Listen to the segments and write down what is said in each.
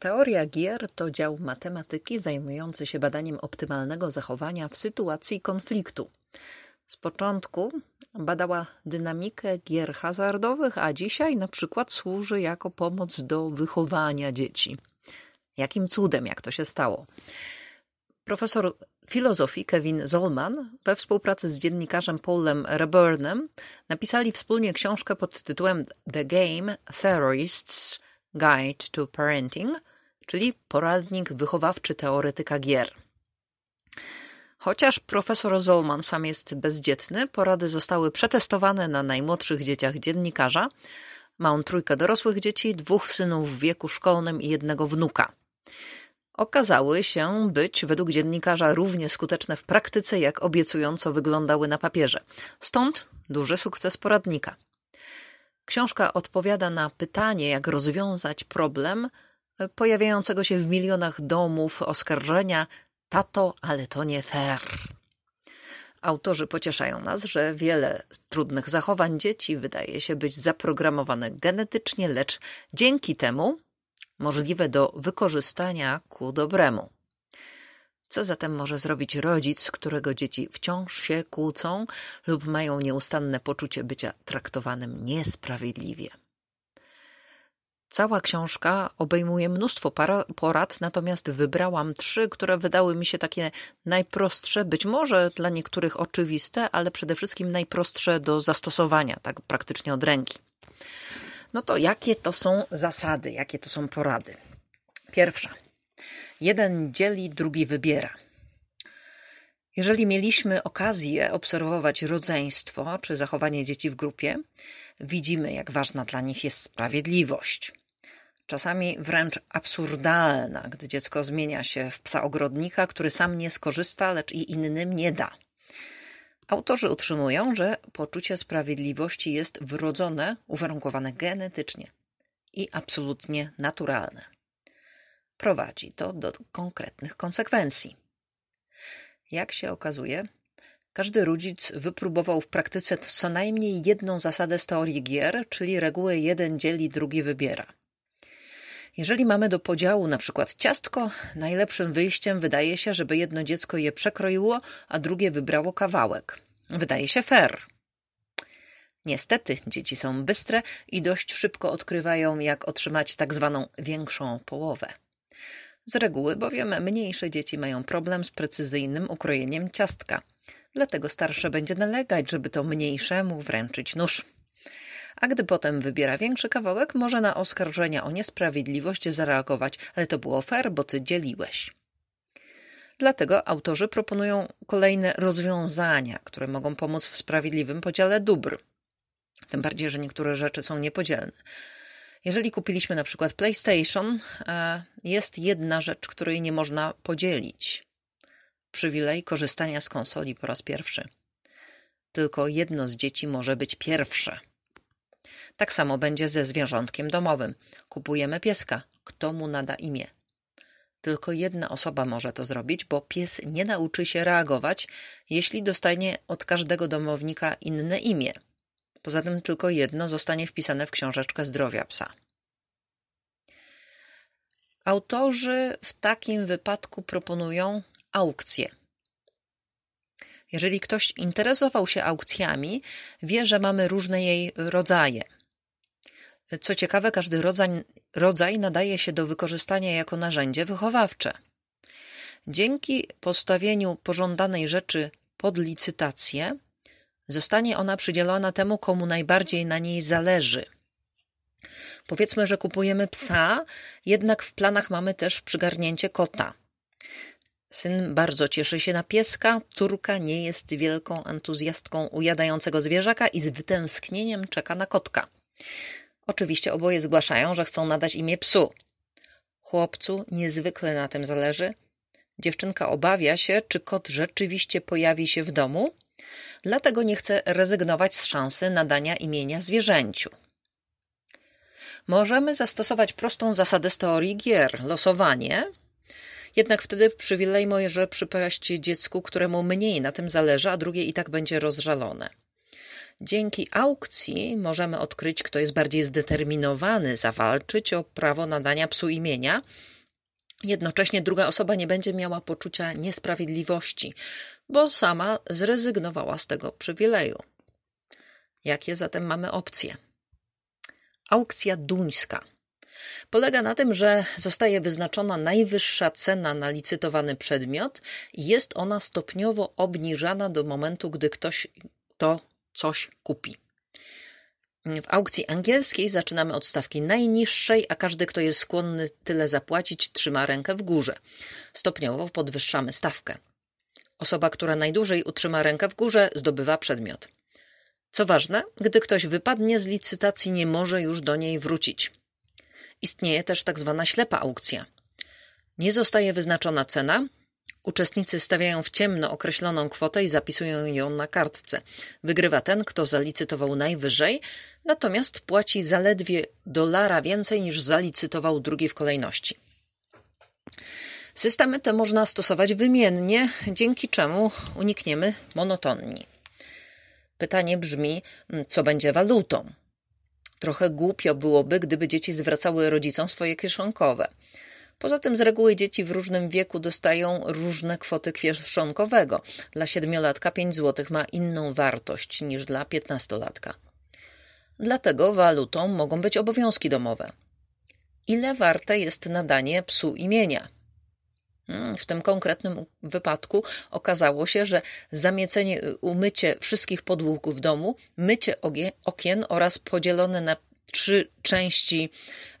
Teoria gier to dział matematyki zajmujący się badaniem optymalnego zachowania w sytuacji konfliktu. Z początku badała dynamikę gier hazardowych, a dzisiaj na przykład służy jako pomoc do wychowania dzieci. Jakim cudem, jak to się stało? Profesor filozofii Kevin Zolman we współpracy z dziennikarzem Paulem Reburnem napisali wspólnie książkę pod tytułem The Game Theorists Guide to Parenting – czyli poradnik wychowawczy teoretyka gier. Chociaż profesor Zolman sam jest bezdzietny, porady zostały przetestowane na najmłodszych dzieciach dziennikarza. Ma on trójkę dorosłych dzieci, dwóch synów w wieku szkolnym i jednego wnuka. Okazały się być według dziennikarza równie skuteczne w praktyce, jak obiecująco wyglądały na papierze. Stąd duży sukces poradnika. Książka odpowiada na pytanie, jak rozwiązać problem, pojawiającego się w milionach domów oskarżenia: Tato, ale to nie fair. Autorzy pocieszają nas, że wiele trudnych zachowań dzieci wydaje się być zaprogramowane genetycznie, lecz dzięki temu możliwe do wykorzystania ku dobremu. Co zatem może zrobić rodzic, którego dzieci wciąż się kłócą lub mają nieustanne poczucie bycia traktowanym niesprawiedliwie? Cała książka obejmuje mnóstwo porad, natomiast wybrałam trzy, które wydały mi się takie najprostsze, być może dla niektórych oczywiste, ale przede wszystkim najprostsze do zastosowania, tak praktycznie od ręki. No to jakie to są zasady, jakie to są porady? Pierwsza. Jeden dzieli, drugi wybiera. Jeżeli mieliśmy okazję obserwować rodzeństwo czy zachowanie dzieci w grupie, widzimy, jak ważna dla nich jest sprawiedliwość czasami wręcz absurdalna, gdy dziecko zmienia się w psa ogrodnika, który sam nie skorzysta, lecz i innym nie da. Autorzy utrzymują, że poczucie sprawiedliwości jest wrodzone, uwarunkowane genetycznie i absolutnie naturalne. Prowadzi to do konkretnych konsekwencji. Jak się okazuje, każdy rodzic wypróbował w praktyce co najmniej jedną zasadę z teorii gier, czyli regułę jeden dzieli, drugi wybiera. Jeżeli mamy do podziału na przykład ciastko, najlepszym wyjściem wydaje się, żeby jedno dziecko je przekroiło, a drugie wybrało kawałek. Wydaje się fair. Niestety, dzieci są bystre i dość szybko odkrywają, jak otrzymać tak zwaną większą połowę. Z reguły bowiem mniejsze dzieci mają problem z precyzyjnym ukrojeniem ciastka. Dlatego starsze będzie nalegać, żeby to mniejszemu wręczyć nóż a gdy potem wybiera większy kawałek, może na oskarżenia o niesprawiedliwość zareagować, ale to było fair, bo ty dzieliłeś. Dlatego autorzy proponują kolejne rozwiązania, które mogą pomóc w sprawiedliwym podziale dóbr. Tym bardziej, że niektóre rzeczy są niepodzielne. Jeżeli kupiliśmy na przykład PlayStation, e, jest jedna rzecz, której nie można podzielić. Przywilej korzystania z konsoli po raz pierwszy. Tylko jedno z dzieci może być pierwsze. Tak samo będzie ze zwierzątkiem domowym. Kupujemy pieska. Kto mu nada imię? Tylko jedna osoba może to zrobić, bo pies nie nauczy się reagować, jeśli dostanie od każdego domownika inne imię. Poza tym tylko jedno zostanie wpisane w książeczkę zdrowia psa. Autorzy w takim wypadku proponują aukcję. Jeżeli ktoś interesował się aukcjami, wie, że mamy różne jej rodzaje. Co ciekawe, każdy rodzaj, rodzaj nadaje się do wykorzystania jako narzędzie wychowawcze. Dzięki postawieniu pożądanej rzeczy pod licytację, zostanie ona przydzielona temu, komu najbardziej na niej zależy. Powiedzmy, że kupujemy psa, jednak w planach mamy też przygarnięcie kota. Syn bardzo cieszy się na pieska, córka nie jest wielką entuzjastką ujadającego zwierzaka i z wytęsknieniem czeka na kotka. Oczywiście oboje zgłaszają, że chcą nadać imię psu. Chłopcu niezwykle na tym zależy. Dziewczynka obawia się, czy kot rzeczywiście pojawi się w domu, dlatego nie chce rezygnować z szansy nadania imienia zwierzęciu. Możemy zastosować prostą zasadę z teorii gier losowanie, jednak wtedy przywilej moje, że przypaść dziecku, któremu mniej na tym zależy, a drugie i tak będzie rozżalone. Dzięki aukcji możemy odkryć, kto jest bardziej zdeterminowany zawalczyć o prawo nadania psu imienia. Jednocześnie druga osoba nie będzie miała poczucia niesprawiedliwości, bo sama zrezygnowała z tego przywileju. Jakie zatem mamy opcje? Aukcja duńska. Polega na tym, że zostaje wyznaczona najwyższa cena na licytowany przedmiot i jest ona stopniowo obniżana do momentu, gdy ktoś to coś kupi. W aukcji angielskiej zaczynamy od stawki najniższej, a każdy, kto jest skłonny tyle zapłacić, trzyma rękę w górze. Stopniowo podwyższamy stawkę. Osoba, która najdłużej utrzyma rękę w górze, zdobywa przedmiot. Co ważne, gdy ktoś wypadnie z licytacji, nie może już do niej wrócić. Istnieje też tak zwana ślepa aukcja. Nie zostaje wyznaczona cena, Uczestnicy stawiają w ciemno określoną kwotę i zapisują ją na kartce. Wygrywa ten, kto zalicytował najwyżej, natomiast płaci zaledwie dolara więcej niż zalicytował drugi w kolejności. Systemy te można stosować wymiennie, dzięki czemu unikniemy monotonii. Pytanie brzmi, co będzie walutą? Trochę głupio byłoby, gdyby dzieci zwracały rodzicom swoje kieszonkowe. Poza tym z reguły dzieci w różnym wieku dostają różne kwoty kieszonkowego. Dla siedmiolatka 5 zł ma inną wartość niż dla piętnastolatka. Dlatego walutą mogą być obowiązki domowe. Ile warte jest nadanie psu imienia? Hmm, w tym konkretnym wypadku okazało się, że zamiecenie, y, umycie wszystkich podłóg domu, mycie okien oraz podzielone na trzy części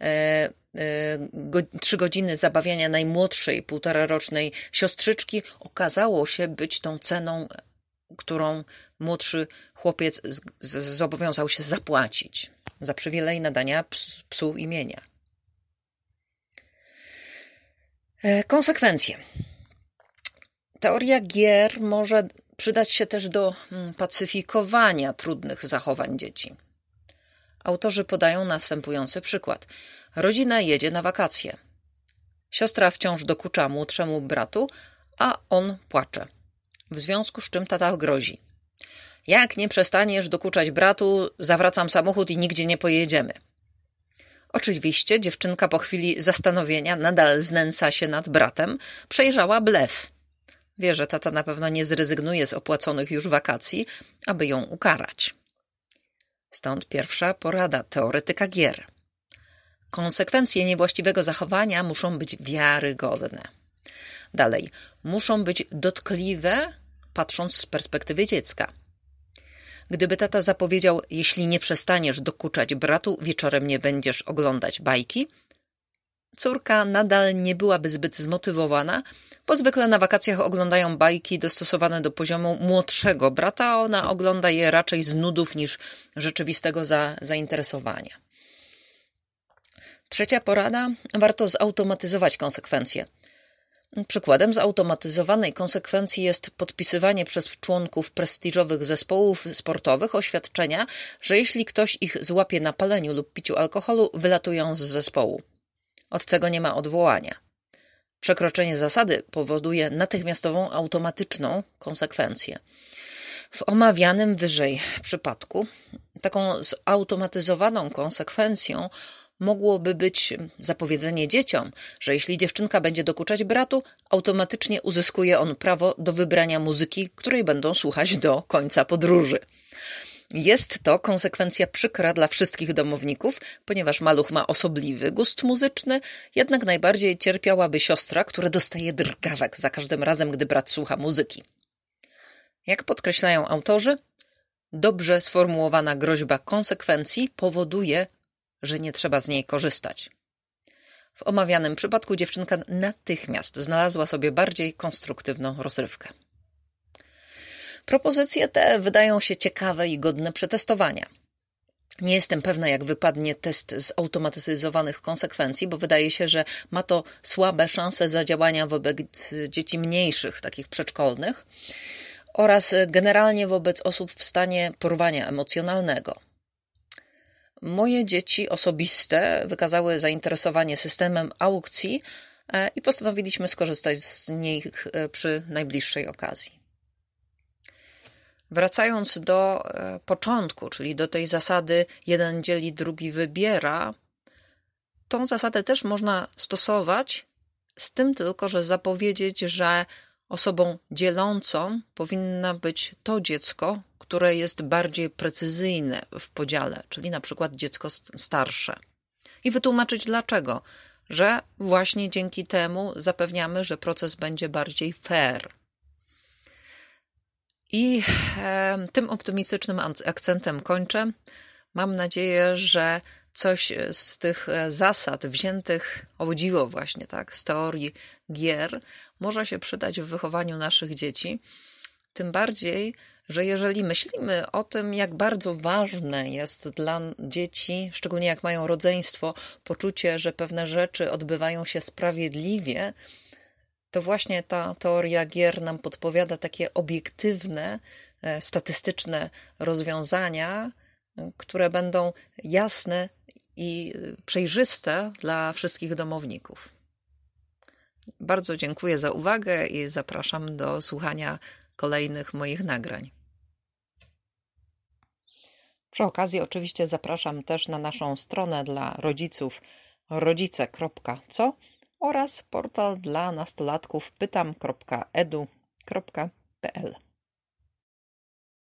e, Y, trzy godziny zabawiania najmłodszej, półtorarocznej siostrzyczki okazało się być tą ceną, którą młodszy chłopiec zobowiązał się zapłacić za przywilej nadania psu imienia. E, konsekwencje. Teoria gier może przydać się też do mm, pacyfikowania trudnych zachowań dzieci autorzy podają następujący przykład. Rodzina jedzie na wakacje. Siostra wciąż dokucza młodszemu bratu, a on płacze. W związku z czym tata grozi. Jak nie przestaniesz dokuczać bratu, zawracam samochód i nigdzie nie pojedziemy. Oczywiście dziewczynka po chwili zastanowienia nadal znęca się nad bratem, przejrzała blef. Wie, że tata na pewno nie zrezygnuje z opłaconych już wakacji, aby ją ukarać. Stąd pierwsza porada teoretyka gier. Konsekwencje niewłaściwego zachowania muszą być wiarygodne. Dalej, muszą być dotkliwe, patrząc z perspektywy dziecka. Gdyby tata zapowiedział, jeśli nie przestaniesz dokuczać bratu, wieczorem nie będziesz oglądać bajki, córka nadal nie byłaby zbyt zmotywowana, bo zwykle na wakacjach oglądają bajki dostosowane do poziomu młodszego brata, a ona ogląda je raczej z nudów niż rzeczywistego za, zainteresowania. Trzecia porada: warto zautomatyzować konsekwencje. Przykładem zautomatyzowanej konsekwencji jest podpisywanie przez członków prestiżowych zespołów sportowych oświadczenia, że jeśli ktoś ich złapie na paleniu lub piciu alkoholu, wylatują z zespołu. Od tego nie ma odwołania. Przekroczenie zasady powoduje natychmiastową automatyczną konsekwencję. W omawianym wyżej przypadku taką zautomatyzowaną konsekwencją mogłoby być zapowiedzenie dzieciom, że jeśli dziewczynka będzie dokuczać bratu, automatycznie uzyskuje on prawo do wybrania muzyki, której będą słuchać do końca podróży. Jest to konsekwencja przykra dla wszystkich domowników, ponieważ maluch ma osobliwy gust muzyczny, jednak najbardziej cierpiałaby siostra, która dostaje drgawek za każdym razem, gdy brat słucha muzyki. Jak podkreślają autorzy, dobrze sformułowana groźba konsekwencji powoduje, że nie trzeba z niej korzystać. W omawianym przypadku dziewczynka natychmiast znalazła sobie bardziej konstruktywną rozrywkę. Propozycje te wydają się ciekawe i godne przetestowania. Nie jestem pewna, jak wypadnie test z automatyzowanych konsekwencji, bo wydaje się, że ma to słabe szanse zadziałania wobec dzieci mniejszych, takich przedszkolnych, oraz generalnie wobec osób w stanie porwania emocjonalnego. Moje dzieci osobiste wykazały zainteresowanie systemem aukcji e, i postanowiliśmy skorzystać z nich e, przy najbliższej okazji. Wracając do e, początku, czyli do tej zasady jeden dzieli, drugi wybiera, tą zasadę też można stosować, z tym tylko, że zapowiedzieć, że osobą dzielącą powinna być to dziecko, które jest bardziej precyzyjne w podziale, czyli na przykład dziecko starsze. I wytłumaczyć dlaczego, że właśnie dzięki temu zapewniamy, że proces będzie bardziej fair. I e, tym optymistycznym akcentem kończę. Mam nadzieję, że coś z tych e, zasad wziętych o dziwo właśnie tak z teorii gier może się przydać w wychowaniu naszych dzieci. Tym bardziej, że jeżeli myślimy o tym, jak bardzo ważne jest dla dzieci, szczególnie jak mają rodzeństwo, poczucie, że pewne rzeczy odbywają się sprawiedliwie, to właśnie ta teoria gier nam podpowiada takie obiektywne, e, statystyczne rozwiązania, e, które będą jasne i e, przejrzyste dla wszystkich domowników. Bardzo dziękuję za uwagę i zapraszam do słuchania kolejnych moich nagrań. Przy okazji, oczywiście, zapraszam też na naszą stronę dla rodziców rodzice.co oraz portal dla nastolatków pytam.edu.pl.